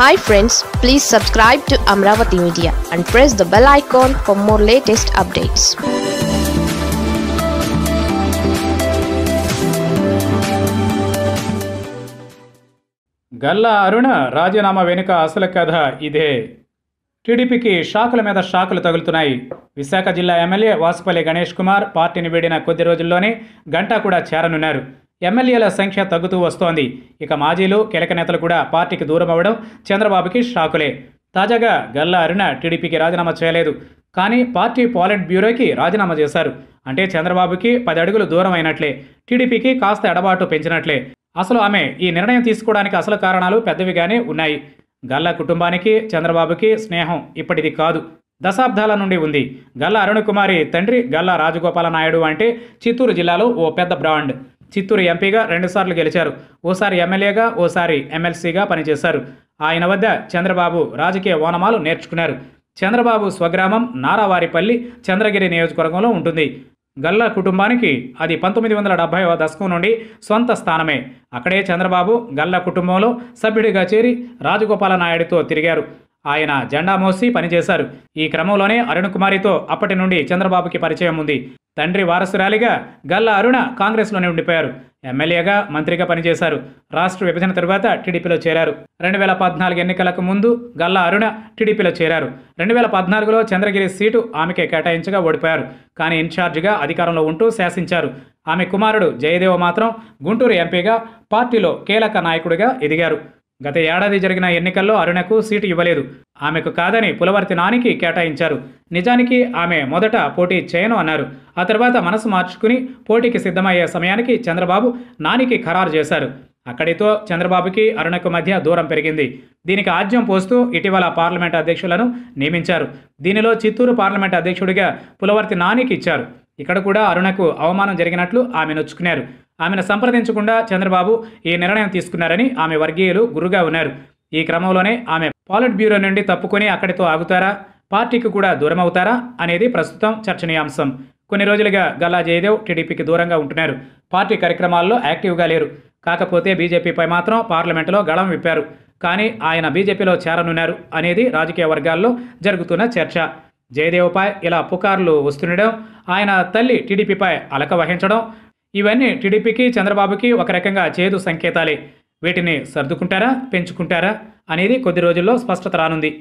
hi friends please subscribe to Amaravati media and press the bell icon for more latest updates Galla Aruna రాజీనామా వెనుక అసలు కథ ఇదే టీడీపీకి షాకుల మీద షాకులు తగులుతున్నాయి విశాఖ జిల్లా ఎమ్మెల్యే వాసుపల్లి గణేష్ కుమార్ పార్టీని వీడిన కొద్ది రోజుల్లోనే గంటా కూడా చేరనున్నారు ఎమ్మెల్యేల సంఖ్య తగ్గుతూ వస్తోంది ఇక మాజీలు కీలక నేతలు కూడా పార్టీకి దూరం అవ్వడం చంద్రబాబుకి షాకులే తాజాగా గల్లా అరుణ టీడీపీకి రాజీనామా చేయలేదు కానీ పార్టీ పాలిట్ బ్యూరోకి రాజీనామా చేశారు అంటే చంద్రబాబుకి పది అడుగులు దూరం అయినట్లే టీడీపీకి కాస్త ఎడబాటు పెంచినట్లే అసలు ఆమె ఈ నిర్ణయం తీసుకోవడానికి అసలు కారణాలు పెద్దవిగానే ఉన్నాయి గల్లా కుటుంబానికి చంద్రబాబుకి స్నేహం ఇప్పటిది కాదు దశాబ్దాల నుండి ఉంది గల్లా అరుణ్ కుమారి తండ్రి గల్లా రాజగోపాల నాయుడు అంటే చిత్తూరు జిల్లాలో ఓ పెద్ద బ్రాండ్ చిత్తూరు ఎంపీగా రెండుసార్లు గెలిచారు ఓసారి ఎమ్మెల్యేగా ఓసారి ఎమ్మెల్సీగా పనిచేశారు ఆయన వద్ద చంద్రబాబు రాజకీయ ఓనమాలు నేర్చుకున్నారు చంద్రబాబు స్వగ్రామం నారావారిపల్లి చంద్రగిరి నియోజకవర్గంలో ఉంటుంది గల్ల కుటుంబానికి అది పంతొమ్మిది వందల డెబ్బైవ దశకం నుండి సొంత స్థానమే అక్కడే చంద్రబాబు గల్ల కుటుంబంలో సభ్యుడిగా చేరి రాజగోపాల నాయుడితో తిరిగారు ఆయన జెండా మోసి పనిచేశారు ఈ క్రమంలోనే అరుణ్ కుమారితో అప్పటి నుండి చంద్రబాబుకి పరిచయం ఉంది తండ్రి వారసురాలిగా గల్లా అరుణ కాంగ్రెస్లోనే ఉండిపోయారు ఎమ్మెల్యేగా మంత్రిగా పనిచేశారు రాష్ట్ర విభజన తరువాత టీడీపీలో చేరారు రెండు వేల పద్నాలుగు ఎన్నికలకు ముందు గల్లా అరుణ టీడీపీలో చేరారు రెండు వేల పద్నాలుగులో చంద్రగిరి సీటు ఆమెకే కేటాయించగా ఓడిపోయారు కానీ ఇన్ఛార్జిగా అధికారంలో ఉంటూ శాసించారు ఆమె కుమారుడు జయదేవ మాత్రం గుంటూరు ఎంపీగా పార్టీలో కీలక నాయకుడిగా ఎదిగారు గత ఏడాది జరిగిన ఎన్నికల్లో అరుణకు సీటు ఇవ్వలేదు ఆమెకు కాదని పులవర్తి నానికి కేటాయించారు నిజానికి ఆమె మొదట పోటీ చేయను అన్నారు ఆ తర్వాత మనసు మార్చుకుని పోటీకి సిద్ధమయ్యే సమయానికి చంద్రబాబు నానికి ఖరారు చేశారు అక్కడితో చంద్రబాబుకి అరుణకు మధ్య దూరం పెరిగింది దీనికి ఆజ్యం పోస్తూ ఇటీవల పార్లమెంట్ అధ్యక్షులను నియమించారు దీనిలో చిత్తూరు పార్లమెంట్ అధ్యక్షుడిగా పులవర్తి నానికి ఇచ్చారు ఇక్కడ కూడా అరుణకు అవమానం జరిగినట్లు ఆమె నొచ్చుకున్నారు ఆమెను సంప్రదించకుండా చంద్రబాబు ఈ నిర్ణయం తీసుకున్నారని ఆమె వర్గీయులు గురుగా ఉన్నారు ఈ క్రమంలోనే ఆమె పాలిట్ బ్యూరో నుండి తప్పుకొని అక్కడితో ఆగుతారా పార్టీకి కూడా దూరం అవుతారా అనేది ప్రస్తుతం చర్చనీయాంశం కొన్ని రోజులుగా గల్లా జయదేవ్ టీడీపీకి దూరంగా ఉంటున్నారు పార్టీ కార్యక్రమాల్లో యాక్టివ్గా లేరు కాకపోతే బీజేపీపై మాత్రం పార్లమెంటులో గళం విప్పారు కానీ ఆయన బీజేపీలో చేరనున్నారు అనేది రాజకీయ వర్గాల్లో జరుగుతున్న చర్చ జయదేవ్పై ఇలా పుకార్లు వస్తుండడం ఆయన తల్లి టీడీపీపై అలక వహించడం ఇవన్నీ టీడీపీకి చంద్రబాబుకి ఒక రకంగా చేదు సంకేతాలే వీటిని సర్దుకుంటారా పెంచుకుంటారా అనేది కొద్ది రోజుల్లో స్పష్టత రానుంది